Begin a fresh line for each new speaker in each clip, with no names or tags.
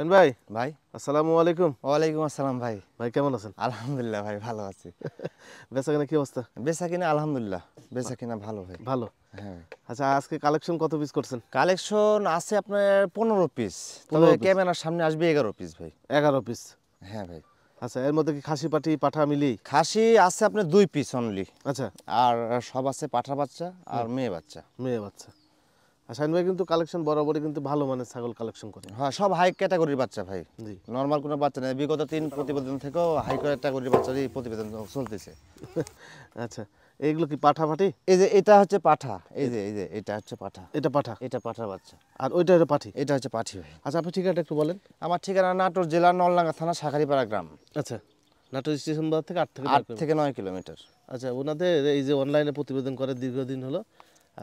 সেন ভাই ভাই আসসালামু আলাইকুম ওয়ালাইকুম আসসালাম ভাই ভাই কেমন আছেন আলহামদুলিল্লাহ ভাই ভালো আছি বেচা কিনা কি অবস্থা বেচা কিনা আলহামদুলিল্লাহ বেচা কিনা ভালো ভাই ভালো হ্যাঁ আচ্ছা আজকে কালেকশন কত পিস করছেন কালেকশন আছে আপনার পনেরো পিস তবে ক্যামেরার সামনে আসবে এগারো পিস ভাই এগারো পিস হ্যাঁ ভাই আচ্ছা এর মধ্যে কি খাসি পাটি পাঠা মিলি খাসি আছে আপনার দুই পিস অনলি আচ্ছা আর সব আছে পাঠা বাচ্চা আর মেয়ে বাচ্চা মেয়ে বাচ্চা আর শাহিন ভাই কিন্তু কালেকশন বরাবরই কিন্তু ভালো মানের ছাগল কালেকশন করে হ্যাঁ সব হাই ক্যাটাগরির বাচ্চা ভাই জি নর্মাল কোনো বাচ্চা নেই বিগত তিন প্রতিবেদন থেকেও হাই ক্যাটাগরির বাচ্চারই প্রতিবেদন চলতেছে আচ্ছা এইগুলো কি পাঠাপাঠি এই যে এটা হচ্ছে পাঠা এই যে এই যে এটা হচ্ছে পাঠা এটা পাঠা এটা পাঠা বাচ্চা আর ওইটা হচ্ছে পাঠি এটা হচ্ছে পাঠি ভাই আচ্ছা আপনি ঠিকানাটা একটু বলেন আমার ঠিকানা নাটোর জেলার নলডাঙ্গা থানা শাখারিপাড়া গ্রাম আচ্ছা নাটোর স্টেশন বাজার থেকে আট থেকে আট থেকে নয় কিলোমিটার আচ্ছা ওনাদের এই যে অনলাইনে প্রতিবেদন করে দীর্ঘদিন হলো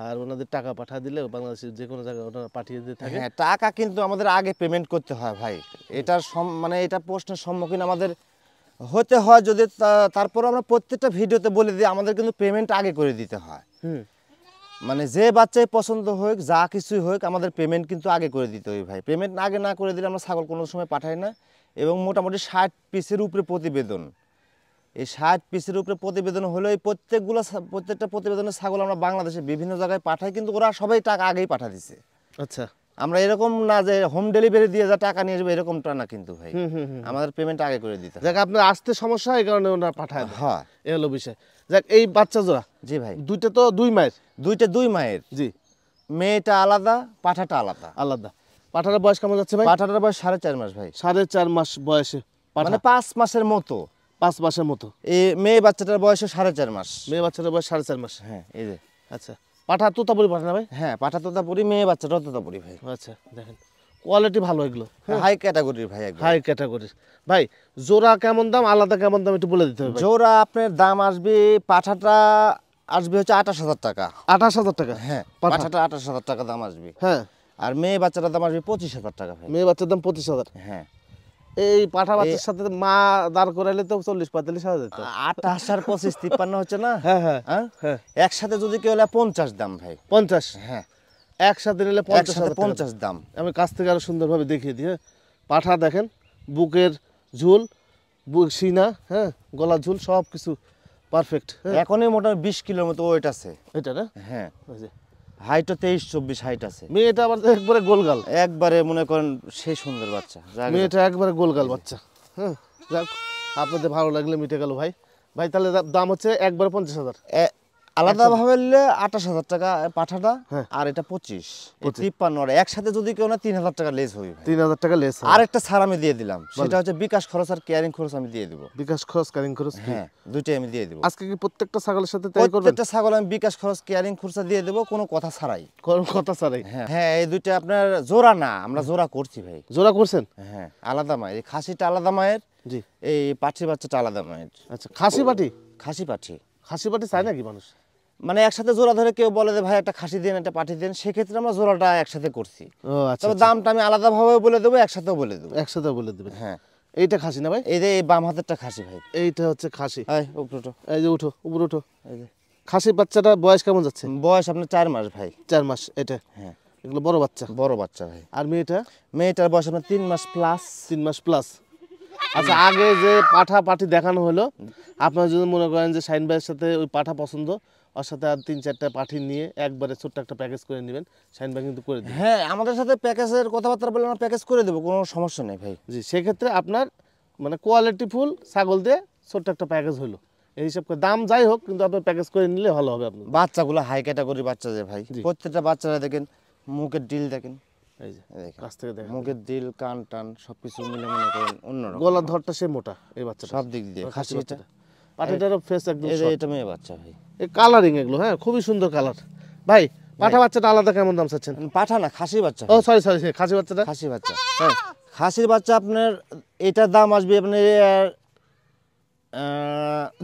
আর ওনাদের টাকা পাঠা দিলে বাংলাদেশের যে কোনো জায়গায় ওনারা পাঠিয়ে দিতে থাকে হ্যাঁ টাকা কিন্তু আমাদের আগে পেমেন্ট করতে হয় ভাই এটার মানে এটা প্রশ্নের সম্মুখীন আমাদের হতে হয় যদি তারপর আমরা প্রত্যেকটা ভিডিওতে বলে দিই আমাদের কিন্তু পেমেন্ট আগে করে দিতে হয় মানে যে বাচ্চাই পছন্দ হোক যা কিছুই হোক আমাদের পেমেন্ট কিন্তু আগে করে দিতে হয় ভাই পেমেন্ট আগে না করে দিলে আমরা ছাগল কোনো সময় পাঠাই না এবং মোটামুটি ষাট পিসের উপরে প্রতিবেদন এই ষাট পিসের উপরে প্রতিবেদন হলেও এই প্রত্যেকগুলো প্রত্যেকটা প্রতিবেদনের ছাগল আমরা বাংলাদেশে বিভিন্ন জায়গায় পাঠাই কিন্তু ওরা সবাই টাকা আগেই পাঠা দিছে আচ্ছা আমরা এরকম না যে হোম ডেলিভারি দিয়ে যা টাকা নিয়ে যাবে এরকমটা না কিন্তু ভাই আমাদের পেমেন্ট আগে করে দিতে যাক আপনার আসতে সমস্যা এই কারণে ওনারা পাঠায় হ্যাঁ এ হলো বিষয় যাক এই বাচ্চা জোড়া জি ভাই দুইটা তো দুই মায়ের দুইটা দুই মায়ের জি মেয়েটা আলাদা পাঠাটা আলাদা আলাদা পাঠাটার বয়স কেমন যাচ্ছে ভাই পাঠাটার বয়স সাড়ে চার মাস ভাই সাড়ে চার মাস বয়সে মানে পাঁচ মাসের মতো পাঁচ মাসের মতো এই মেয়ে বাচ্চাটার বয়স সাড়ে চার মাস মেয়ে বাচ্চাটার বয়স সাড়ে চার মাস হ্যাঁ এই যে আচ্ছা পাঠা তোতাপুরি পাঠা ভাই হ্যাঁ পাঠা তোতাপুরি মেয়ে বাচ্চাটা তোতাপুরি ভাই আচ্ছা দেখেন কোয়ালিটি ভালো এগুলো হাই ক্যাটাগরির ভাই হাই ক্যাটাগরির ভাই জোড়া কেমন দাম আলাদা কেমন দাম একটু বলে দিতে হবে জোড়া আপনার দাম আসবে পাঠাটা আসবে হচ্ছে আঠাশ হাজার টাকা আঠাশ হাজার টাকা হ্যাঁ পাঠাটা আঠাশ হাজার টাকা দাম আসবে হ্যাঁ আর মেয়ে বাচ্চাটার দাম আসবে পঁচিশ হাজার টাকা ভাই মেয়ে বাচ্চার দাম পঁচিশ হাজার হ্যাঁ এই পাঠা বাচ্চার সাথে মা দাঁড় করাইলে তো চল্লিশ পঁয়তাল্লিশ হাজার যেত আঠাশ আর পঁচিশ তিপ্পান্ন হচ্ছে না হ্যাঁ হ্যাঁ হ্যাঁ, হ্যাঁ। একসাথে যদি কেউ পঞ্চাশ দাম ভাই পঞ্চাশ হ্যাঁ একসাথে নিলে পঞ্চাশ পঞ্চাশ দাম আমি কাছ থেকে আরো সুন্দরভাবে দেখিয়ে দিই হ্যাঁ। পাঠা দেখেন বুকের ঝুল সিনা হ্যাঁ গলার ঝুল সব কিছু পারফেক্ট এখনই মোটামুটি বিশ কিলোর মতো ওয়েট আছে এটা না হ্যাঁ হাইটও তেইশ চব্বিশ হাইট আছে মেয়েটা আমার একবারে গোলগাল একবারে মনে করেন সেই সুন্দর বাচ্চা মেয়েটা একবারে গোলগাল বাচ্চা হ্যাঁ যাক আপনাদের ভালো লাগলে মিটে গেল ভাই ভাই তাহলে দাম হচ্ছে একবার পঞ্চাশ হাজার আলাদা ভাবে নিলে আঠাশ হাজার টাকা পাঠাটা হ্যাঁ। আর এটা পঁচিশ তিপ্পান্ন একসাথে যদি কেউ না তিন হাজার টাকা লেস হবে তিন হাজার টাকা লেস আর একটা ছাড় আমি দিয়ে দিলাম সেটা হচ্ছে বিকাশ খরচ আর কেয়ারিং খরচ আমি দিয়ে দিব বিকাশ খরচ কেয়ারিং খরচ হ্যাঁ দুইটাই আমি দিয়ে দিব আজকে কি প্রত্যেকটা ছাগলের সাথে তাই করবেন প্রত্যেকটা ছাগল আমি বিকাশ খরচ কেয়ারিং খরচ দিয়ে দেব কোনো কথা ছাড়াই কোনো কথা ছাড়াই হ্যাঁ, হ্যাঁ এই দুইটা আপনার জোড়া না আমরা জোড়া করছি ভাই জোড়া করছেন হ্যাঁ আলাদা মায়ের খাসিটা আলাদা মায়ের জি এই পাঠি বাচ্চাটা আলাদা মায়ের আচ্ছা খাসি পাঠি খাসি পাঠি খাসি পাঠি চায় নাকি মানুষ মানে একসাথে জোড়া ধরে কেউ বলে যে ভাই একটা খাসি দেন একটা পাঠিয়ে দেন সেক্ষেত্রে আমরা জোড়াটা একসাথে করছি আচ্ছা, তবে আচ্ছা। দামটা আমি আলাদাভাবে বলে দেবো একসাথেও বলে দেবো একসাথে বলে দেবেন হ্যাঁ এইটা খাসি না ভাই এই যে বাম হাতেরটা খাসি ভাই এইটা হচ্ছে খাসি উপরে উঠো এই যে উঠো উপরে উঠো এই যে খাসি বাচ্চাটা বয়স কেমন যাচ্ছে বয়স আপনার চার মাস ভাই চার মাস এটা হ্যাঁ এগুলো বড় বাচ্চা বড় বাচ্চা ভাই আর মেয়েটা মেয়েটার বয়স আপনার তিন মাস প্লাস তিন মাস প্লাস আচ্ছা আগে যে পাঠা পাঠি দেখানো হলো আপনার যদি মনে করেন যে সাইন ভাইয়ের সাথে ওই পাঠা পছন্দ ওর সাথে আর তিন চারটা পাঠি নিয়ে একবারে ছোট্ট একটা প্যাকেজ করে নেবেন সাইন ব্যাংক কিন্তু করে দেবেন হ্যাঁ আমাদের সাথে প্যাকেজের কথাবার্তা বলে আমরা প্যাকেজ করে দেবো কোনো সমস্যা নেই ভাই জি সেক্ষেত্রে আপনার মানে কোয়ালিটি ফুল ছাগল দিয়ে ছোট্ট একটা প্যাকেজ হলো এই হিসাব করে দাম যাই হোক কিন্তু আপনার প্যাকেজ করে নিলে ভালো হবে আপনার বাচ্চাগুলো হাই ক্যাটাগরি বাচ্চা যে ভাই প্রত্যেকটা বাচ্চারা দেখেন মুখের ডিল দেখেন এই কাছ থেকে দেখেন মুখের ডিল কান টান সবকিছু মিলে মনে করেন গলার ধরটা সে মোটা এই বাচ্চা সব দিক দিয়ে খাসি বাচ্চা ভাই কালারিং এগুলো হ্যাঁ খুবই সুন্দর কালার ভাই পাঠা বাচ্চাটা আলাদা কেমন দাম চাচ্ছেন পাঠা না খাসি বাচ্চা ও সরি সরি খাসি বাচ্চাটা খাসি বাচ্চা হ্যাঁ খাসির বাচ্চা আপনার এটার দাম আসবে আপনার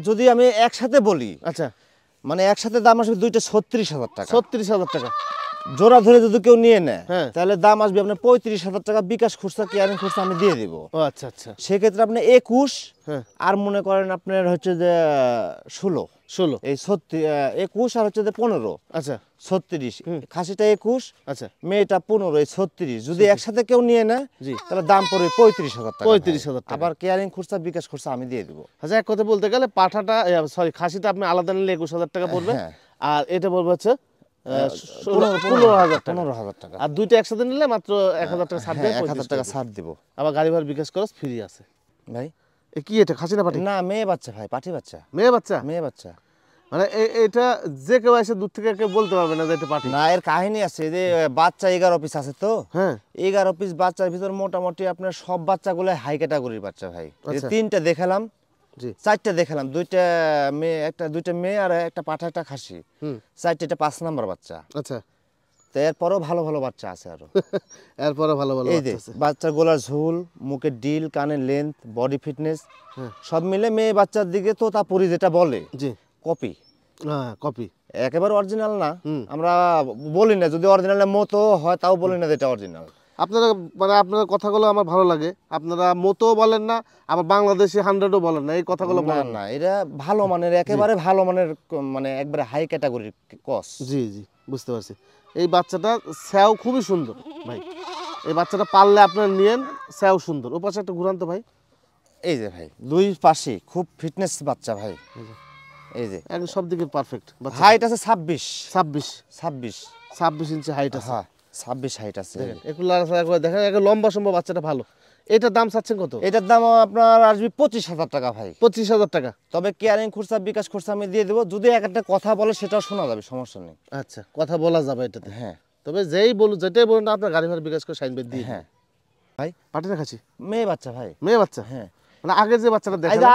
যদি আমি একসাথে বলি আচ্ছা মানে একসাথে দাম আসবে দুইটা ছত্রিশ হাজার টাকা ছত্রিশ হাজার টাকা জোড়া ধরে যদি কেউ নিয়ে নেয় হ্যাঁ। তাহলে দাম আসবে আপনার পঁয়ত্রিশ হাজার টাকা বিকাশ খুচরা কেয়ারিং খুচরা আমি দিয়ে দিব আচ্ছা আচ্ছা সেক্ষেত্রে আপনি একুশ হ্যাঁ। আর মনে করেন আপনার হচ্ছে যে ষোলো ষোলো এই ছত্রিশ একুশ আর হচ্ছে পনেরো আচ্ছা ছত্রিশ খাসিটা একুশ আচ্ছা মেয়েটা পনেরো এই ছত্রিশ যদি একসাথে কেউ নিয়ে নেয় তাহলে দাম পড়বে পঁয়ত্রিশ হাজার পঁয়ত্রিশ হাজার আবার কেয়ারিং খরচা বিকাশ খরচা আমি দিয়ে দেবো আচ্ছা এক কথা বলতে গেলে পাঠাটা সরি খাসিটা আপনি আলাদা নিলে একুশ হাজার টাকা পড়বে হ্যাঁ, হ্যাঁ। আর এটা বলবো হচ্ছে আর দুইটা একসাথে নিলে মাত্র এক হাজার টাকা ছাড় হ্যাঁ, দেবো টাকা ছাড় দেবো আবার গাড়ি ভাড়া বিকাশ খরচ ফ্রি আছে ভাই কি এটা খাসি না পাটি না মেয়ে বাচ্চা ভাই পাটি বাচ্চা মেয়ে বাচ্চা মেয়ে বাচ্চা মানে এটা যে কেউ এসে দূর থেকে কেউ বলতে পারবে না এটা পাটি না এর কাহিনী আছে যে বাচ্চা এগারো পিস আছে তো হ্যাঁ এগারো পিস বাচ্চার ভিতর মোটামুটি আপনার সব বাচ্চাগুলো হাই ক্যাটাগরির বাচ্চা ভাই আচ্ছা। তিনটা দেখালাম চারটা দেখালাম দুইটা মেয়ে একটা দুইটা মেয়ে আর একটা পাঠা একটা খাসি চারটা এটা পাঁচ নাম্বার বাচ্চা আচ্ছা এরপরও ভালো ভালো বাচ্চা আছে আরো এরপরও ভালো ভালো এই যে বাচ্চার গোলার ঝুল মুখের ডিল কানের লেন্থ বডি ফিটনেস সব মিলে মেয়ে বাচ্চার দিকে তো তা পরি যেটা বলে জি কপি হ্যাঁ কপি একেবারে অরিজিনাল না আমরা বলি না যদি অরিজিনালের মতো হয় তাও বলি না যেটা অরিজিনাল আপনারা মানে আপনার কথাগুলো আমার ভালো লাগে আপনারা মতো বলেন না আবার বাংলাদেশি হান্ড্রেডও বলেন না এই কথাগুলো বলেন না এটা ভালো মানের একেবারে ভালো মানের মানে একবারে হাই ক্যাটাগরির কস জি জি বুঝতে পারছি এই বাচ্চাটা স্যাও খুবই সুন্দর ভাই এই বাচ্চাটা পারলে আপনারা নিয়েন স্যাও সুন্দর ও পাশে একটা ঘুরান তো ভাই এই যে ভাই দুই পাশে খুব ফিটনেস বাচ্চা ভাই এই যে একদম সব দিকে পারফেক্ট হাইট আছে ছাব্বিশ ছাব্বিশ ছাব্বিশ ছাব্বিশ ইঞ্চি হাইট আছে হ্যাঁ ছাব্বিশ হাইট আছে একটু একবার দেখেন লম্বা সম্ভব বাচ্চাটা ভালো এটার দাম চাচ্ছেন কত এটার দাম আপনার আসবে পঁচিশ হাজার টাকা ভাই পঁচিশ হাজার টাকা তবে কেয়ারিং খরচা বিকাশ খরচা আমি দিয়ে দেবো যদি এক একটা কথা বলে সেটাও শোনা যাবে সমস্যা নেই আচ্ছা কথা বলা যাবে এটাতে হ্যাঁ তবে যেই বলুন যেটাই বলুন আপনার গাড়ি ভাড়া বিকাশ করে সাইন বেদ দিয়ে হ্যাঁ ভাই পাঠিয়ে রাখাছি মেয়ে বাচ্চা ভাই মেয়ে বাচ্চা হ্যাঁ মানে হ্যাঁ,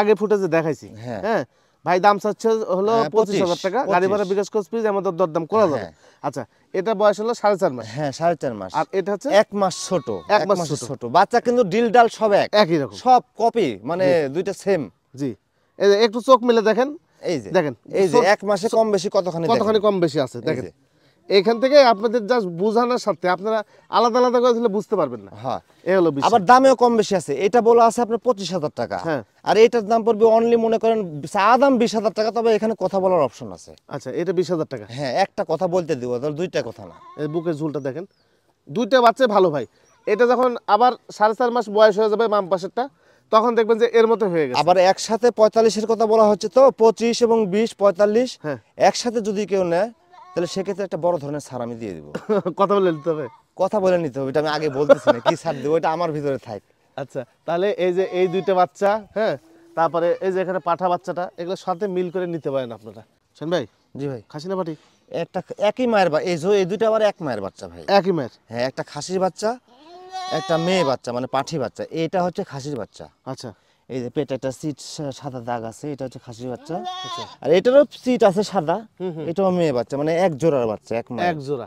আগে ফুটেজে দেখাইছি হ্যাঁ। হ্যাঁ, ভাই দাম চাচ্ছে হলো পঁচিশ হাজার টাকা গাড়ি ভাড়া বিকাশ আমাদের দরদাম করা যাবে আচ্ছা এটা বয়স হলো সাড়ে চার মাস হ্যাঁ সাড়ে চার মাস আর এটা হচ্ছে এক মাস ছোট এক মাস ছোট বাচ্চা কিন্তু ডিল ডাল সব এক একই রকম সব কপি মানে দুইটা সেম জি একটু চোখ মিলে দেখেন হ্যাঁ। হ্যাঁ। এটার দাম পড়বে অনলি মনে করেন বিশ হাজার টাকা তবে এখানে কথা বলার অপশন আছে আচ্ছা এটা বিশ হাজার টাকা হ্যাঁ একটা কথা বলতে দুইটা কথা না এই বুকের দেখেন দুইটা বাচ্চা ভালো ভাই এটা যখন আবার সাড়ে চার মাস বয়স হয়ে যাবে মাম টা তখন দেখবেন যে এর মতো হয়ে গেছে আবার একসাথে পঁয়তাল্লিশের কথা বলা হচ্ছে তো পঁচিশ এবং বিশ পঁয়তাল্লিশ হ্যাঁ। একসাথে যদি কেউ নেয় তাহলে সেক্ষেত্রে একটা বড় ধরনের সার আমি দিয়ে দেবো কথা বলে নিতে হবে কথা বলে নিতে হবে এটা আমি আগে বলতেছি না কি সার দেবো এটা আমার ভিতরে থাক আচ্ছা তাহলে এই যে এই দুইটা বাচ্চা হ্যাঁ তারপরে এই যে এখানে পাঠা বাচ্চাটা এগুলো সাথে মিল করে নিতে পারেন আপনারা শোন ভাই জি ভাই খাসি না পাটি একটা একই মায়ের এই এই দুইটা আবার এক মায়ের বাচ্চা ভাই একই মায়ের হ্যাঁ একটা খাসির বাচ্চা একটা মেয়ে বাচ্চা মানে পাঠি বাচ্চা এটা হচ্ছে খাসির বাচ্চা আচ্ছা এই যে পেটে একটা সিট সাদা দাগ আছে এটা হচ্ছে খাসির বাচ্চা আচ্ছা। আর এটারও সিট আছে সাদা এটাও মেয়ে বাচ্চা মানে এক জোড়ার বাচ্চা এক এক জোড়া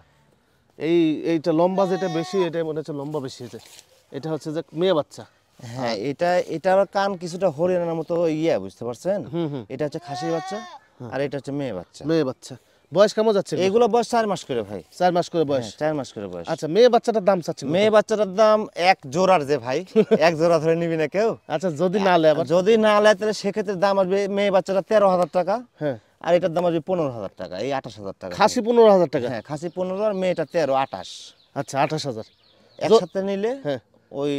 এই এইটা লম্বা যেটা বেশি এটা মনে হচ্ছে লম্বা বেশি আছে এটা হচ্ছে যে মেয়ে বাচ্চা হ্যাঁ এটা এটার কান কিছুটা হরিণার মতো ইয়ে বুঝতে পারছেন এটা হচ্ছে খাসির বাচ্চা হ্যাঁ। আর এটা হচ্ছে মেয়ে বাচ্চা মেয়ে বাচ্চা বয়স কেমন যাচ্ছে এগুলো বয়স চার মাস করে ভাই চার মাস করে বয়স হ্যাঁ, চার মাস করে বয়স আচ্ছা মেয়ে বাচ্চাটার দাম চাচ্ছে মেয়ে বাচ্চাটার দাম এক জোড়ার যে ভাই এক জোড়া ধরে নিবি না কেউ আচ্ছা যদি না লেয় যদি না লেয় তাহলে সেক্ষেত্রে দাম আসবে মেয়ে বাচ্চাটা তেরো হাজার টাকা হ্যাঁ আর এটার দাম আসবে পনেরো হাজার টাকা এই আঠাশ হাজার টাকা খাসি পনেরো হাজার টাকা হ্যাঁ খাসি পনেরো আর মেয়েটা তেরো আঠাশ আচ্ছা আঠাশ হাজার একসাথে নিলে হ্যাঁ ওই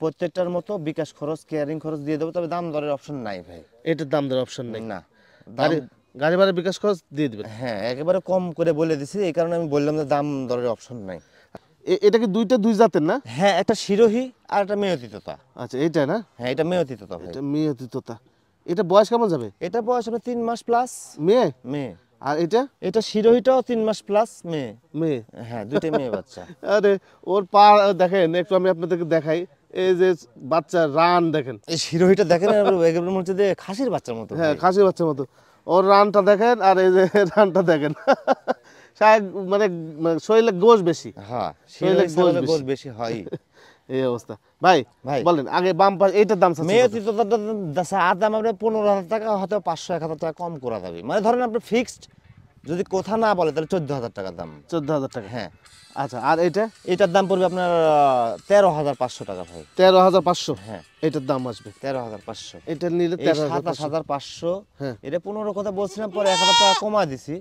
প্রত্যেকটার মতো বিকাশ খরচ কেয়ারিং খরচ দিয়ে দেবো তবে দাম দরের অপশন নাই ভাই এটার দাম দরের অপশন নাই না গাড়ি ভাড়া বিকাশ খরচ দিয়ে দেবেন হ্যাঁ একেবারে কম করে বলে দিছি এই কারণে আমি বললাম যে দাম দরের অপশন নাই এটা কি দুইটা দুই জাতের না হ্যাঁ একটা শিরোহী আর একটা মেয়তি তোতা আচ্ছা এটা না হ্যাঁ এটা মেয়তি তোতা এটা মেয়তি তোতা এটা বয়স কেমন যাবে এটা বয়স হবে তিন মাস প্লাস মেয়ে মেয়ে আর এটা এটা শিরোহীটাও তিন মাস প্লাস মেয়ে মেয়ে হ্যাঁ দুইটা মেয়ে বাচ্চা আরে ওর পা দেখেন একটু আমি আপনাদেরকে দেখাই এই যে বাচ্চা রান দেখেন এই শিরোহীটা দেখেন একেবারে মনে হচ্ছে যে খাসির বাচ্চার মতো হ্যাঁ খাসির বাচ্চার মতো ওর রানটা দেখেন আর এই যে রানটা দেখেন মানে শরীরে গোশ বেশি হ্যাঁ শরীরে বেশি হয় এই অবস্থা ভাই ভাই বলেন আগে বাম পাশ এইটার দাম মেয়েটি আর দাম আপনার পনেরো হাজার টাকা হয়তো পাঁচশো এক হাজার টাকা কম করা যাবে মানে ধরেন আপনার ফিক্সড যদি কথা না বলে তাহলে চোদ্দ হাজার টাকা দাম চোদ্দ হাজার টাকা হ্যাঁ আচ্ছা আর এটা এটার দাম পড়বে আপনার তেরো হাজার পাঁচশো টাকা ভাই তেরো হাজার পাঁচশো হ্যাঁ এটার দাম আসবে তেরো হাজার পাঁচশো এটা নিলে তেরো সাতাশ হাজার পাঁচশো হ্যাঁ এটা পনেরো কথা বলছিলাম পরে এক হাজার টাকা কমা দিছি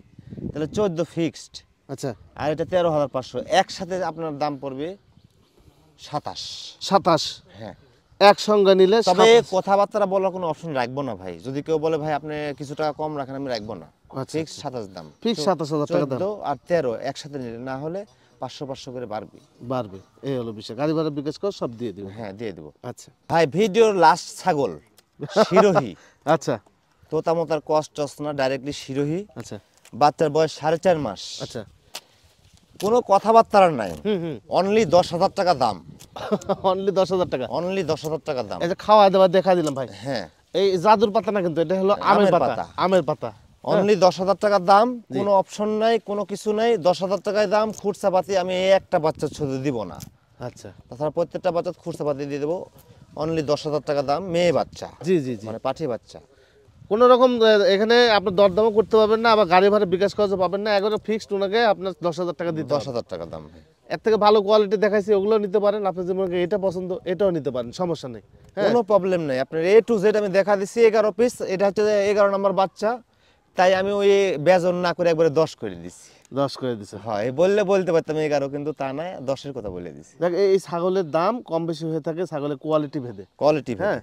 তাহলে চোদ্দ ফিক্সড আচ্ছা আর এটা তেরো হাজার পাঁচশো একসাথে আপনার দাম পড়বে সাতাশ সাতাশ হ্যাঁ একসঙ্গে নিলে তবে কথাবার্তা বলার কোনো অপশন রাখবো না ভাই যদি কেউ বলে ভাই আপনি কিছু টাকা কম রাখেন আমি রাখবো না ফিক্স আচ্ছা, আচ্ছা। সাতাশ দাম ফিক্স সাতাশ হাজার টাকা দাম আর তেরো একসাথে নিলে না হলে পাঁচশো পাঁচশো করে বাড়বে বাড়বে এই হলো বিষয় গাড়ি ভাড়া বিকাশ করে সব দিয়ে দেবো হ্যাঁ দিয়ে দেবো আচ্ছা ভাই ভিডিওর লাস্ট ছাগল শিরোহি আচ্ছা তোতামতার কস্ট টস না ডাইরেক্টলি শিরোহি আচ্ছা বাচ্চার বয়স সাড়ে চার মাস আচ্ছা কোনো কথাবার্তা নাই অনলি দশ হাজার টাকা দাম অনলি দশ হাজার টাকা অনলি দশ হাজার টাকা দাম এটা খাওয়া দাওয়া দেখা দিলাম ভাই হ্যাঁ এই জাদুর পাতা না কিন্তু এটা হলো হ্যাঁ, আমের পাতা আমের পাতা অনলি দশ হাজার টাকার দাম কোনো অপশন নাই কোনো কিছু নাই দশ হাজার টাকায় দাম খুরসা পাতি আমি একটা বাচ্চা শুধু দিব না আচ্ছা তাছাড়া প্রত্যেকটা বাচ্চা খুরসা পাতি দিয়ে দেবো অনলি দশ হাজার টাকা দাম মেয়ে বাচ্চা জি জি মানে পাঠি বাচ্চা কোনো রকম এখানে আপনার দরদামও করতে পারবেন না আবার গাড়ি ভাড়া বিকাশ খরচও পাবেন না একবারে ফিক্সড ওনাকে আপনার দশ হাজার টাকা দিতে দশ হাজার টাকা দাম এর থেকে ভালো কোয়ালিটি দেখাইছি ওগুলো নিতে পারেন আপনার মনে এটা পছন্দ এটাও নিতে পারেন সমস্যা নেই হ্যাঁ। কোনো প্রবলেম নেই আপনার এ টু জেড আমি দেখা দিচ্ছি এগারো পিস এটা হচ্ছে এগারো নম্বর বাচ্চা তাই আমি ওই বেজন না করে একবারে দশ করে দিচ্ছি দশ করে দিছে হয় বললে বলতে পারতাম এগারো কিন্তু তা না দশের কথা বলে দিছি দেখ এই ছাগলের দাম কম বেশি হয়ে থাকে ছাগলের কোয়ালিটি ভেদে কোয়ালিটি হ্যাঁ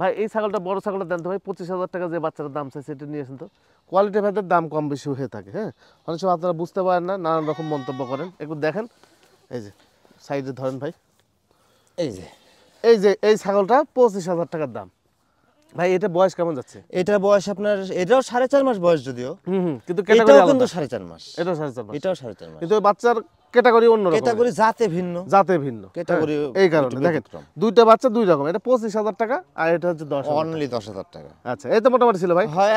ভাই এই ছাগলটা বড় ছাগলটা দেন তো ভাই পঁচিশ হাজার টাকা যে বাচ্চার দাম চাই সেটা নিয়ে আসেন তো কোয়ালিটি ভাইদের দাম কম বেশি হয়ে থাকে হ্যাঁ অনেক সময় আপনারা বুঝতে পারেন না নানান রকম মন্তব্য করেন একটু দেখেন এই যে সাইডে ধরেন ভাই এই যে এই যে এই ছাগলটা পঁচিশ হাজার টাকার দাম ভাই এটা বয়স কেমন যাচ্ছে এটা বয়স আপনার এটাও সাড়ে চার মাস বয়স যদিও হম কিন্তু সাড়ে চার মাস এটাও সাড়ে চার মাস এটাও সাড়ে চার মাস কিন্তু বাচ্চার ক্যাটাগরি অন্য ক্যাটাগরি জাতে ভিন্ন জাতে ভিন্ন ক্যাটাগরি হ্যাঁ, এই কারণে দেখেন দুইটা বাচ্চা দুই রকম এটা টাকা আর এটা হচ্ছে অনলি টাকা আচ্ছা এই মোটামুটি ছিল ভাই হ্যাঁ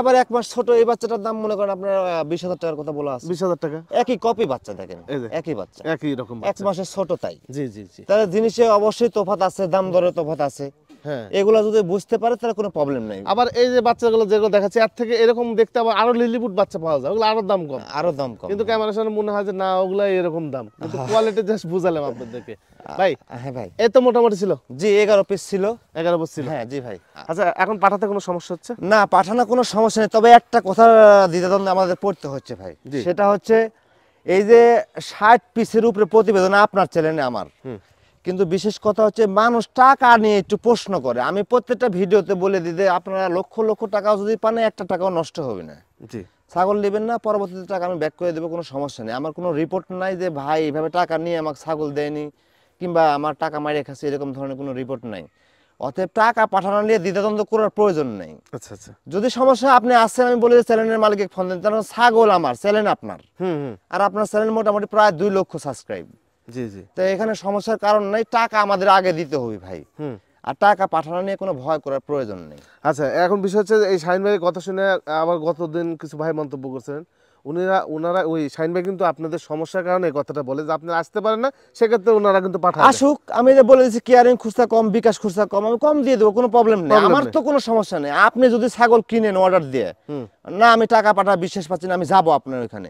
আবার এক মাস ছোট এই বাচ্চাটার দাম মনে করেন আপনার বিশ হাজার টাকার কথা বলা আছে বিশ হাজার টাকা একই কপি বাচ্চা দেখেন একই বাচ্চা একই রকম এক মাসের ছোট তাই জি জি জি তাহলে জিনিসে অবশ্যই তোফাত আছে দাম দরে তোফাত আছে হ্যাঁ। এগুলো যদি বুঝতে পারে তাহলে কোনো প্রবলেম নেই আবার এই যে বাচ্চাগুলো যেগুলো দেখাচ্ছে এর থেকে এরকম দেখতে আবার আরো লিলিপুট বাচ্চা পাওয়া যায় ওগুলো আরো দাম কম হ্যাঁ, আরো দাম কম কিন্তু ক্যামেরার সামনে মনে হয় যে না ওগুলো এরকম দাম কিন্তু কোয়ালিটি হ্যাঁ। জাস্ট বুঝালাম আপনাদেরকে ভাই হ্যাঁ ভাই মোটামুটি ছিল জি এগারো পিস ছিল এগারো পিস ছিল হ্যাঁ জি ভাই আচ্ছা এখন পাঠাতে কোনো সমস্যা হচ্ছে না পাঠানো কোনো সমস্যা নেই তবে একটা কথা দ্বিধাদ্বন্দ্বে আমাদের পড়তে হচ্ছে ভাই সেটা হচ্ছে এই যে ষাট পিসের উপরে প্রতিবেদন আপনার চ্যানেলে আমার কিন্তু বিশেষ কথা হচ্ছে মানুষ টাকা নিয়ে একটু প্রশ্ন করে আমি প্রত্যেকটা ভিডিওতে বলে দিতে আপনারা লক্ষ লক্ষ টাকাও যদি পান একটা টাকাও নষ্ট হবে না জি ছাগল নেবেন না পরবর্তীতে টাকা আমি ব্যাক করে দেবো কোনো সমস্যা নেই আমার কোনো রিপোর্ট নাই যে ভাই এভাবে টাকা নিয়ে আমাকে ছাগল দেয়নি কিংবা আমার টাকা মারিয়ে খাচ্ছে এরকম ধরনের কোনো রিপোর্ট নাই অতএব টাকা পাঠানো নিয়ে দ্বিতাদন্ত করার প্রয়োজন নেই আচ্ছা আচ্ছা যদি সমস্যা আপনি আসছেন আমি বলে চ্যানেলের মালিককে ফোন দেন কারণ মানে ছাগল আমার চ্যানেল আপনার আর আপনার চ্যানেল মোটামুটি প্রায় দুই লক্ষ সাবস্ক্রাইব জি জি তো এখানে সমস্যার কারণ নাই টাকা আমাদের আগে দিতে হবে ভাই হুম আর টাকা পাঠানো নিয়ে কোনো ভয় করার প্রয়োজন নেই আচ্ছা এখন বিষয় হচ্ছে এই শাহিন ভাইয়ের কথা শুনে আবার গতদিন কিছু ভাই মন্তব্য করছিলেন উনারা ওনারা ওই শাহিন ভাই কিন্তু আপনাদের সমস্যার কারণে এই কথাটা বলে যে আপনারা আসতে পারেন না সেক্ষেত্রে ওনারা কিন্তু পাঠান আসুক আমি যে বলে দিচ্ছি কেয়ারিং খুচরা কম বিকাশ খুচরা কম আমি কম দিয়ে দেবো কোনো প্রবলেম নেই আমার তো কোনো সমস্যা নেই আপনি যদি ছাগল কিনেন অর্ডার দিয়ে না আমি টাকা পাঠা বিশ্বাস পাচ্ছি না আমি যাবো আপনার ওখানে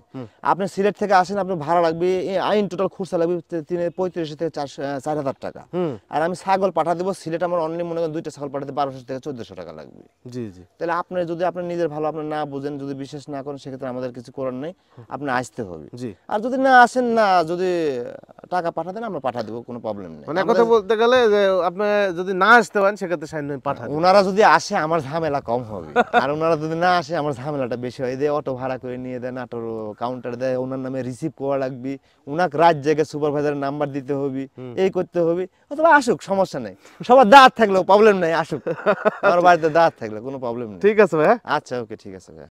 আপনি সিলেট থেকে আসেন আপনার ভাড়া লাগবে আইন টোটাল খুচরা লাগবে তিন পঁয়ত্রিশ থেকে চার হাজার টাকা আর আমি ছাগল পাঠা দেবো সিলেট আমার অনলি মনে করেন দুইটা ছাগল পাঠাতে বারোশো থেকে চোদ্দশো টাকা লাগবে জি জি তাহলে আপনি যদি আপনি নিজের ভালো আপনার না বুঝেন যদি বিশ্বাস না করেন সেক্ষেত্রে আমাদের কিছু করার নেই আপনি আসতে হবে জি আর যদি না আসেন না যদি টাকা পাঠাতেন আমরা পাঠা দেবো কোনো প্রবলেম নেই মানে কথা বলতে গেলে যে আপনি যদি না আসতে পারেন সেক্ষেত্রে সাইন পাঠান ওনারা যদি আসে আমার ঝামেলা কম হবে আর ওনারা যদি না আসে আমার ঝামেলাটা বেশি হয় এদের অটো ভাড়া করে নিয়ে দেন অটোর কাউন্টার দেয় ওনার নামে রিসিভ করা লাগবি ওনাকে রাত জেগে সুপারভাইজারের নাম্বার দিতে হবি এই করতে হবি অথবা আসুক সমস্যা নেই সবার দাঁত থাকলেও প্রবলেম নাই আসুক আমার বাড়িতে দাঁত থাকলে কোনো প্রবলেম নেই ঠিক আছে ভাই আচ্ছা ওকে ঠিক আছে ভাই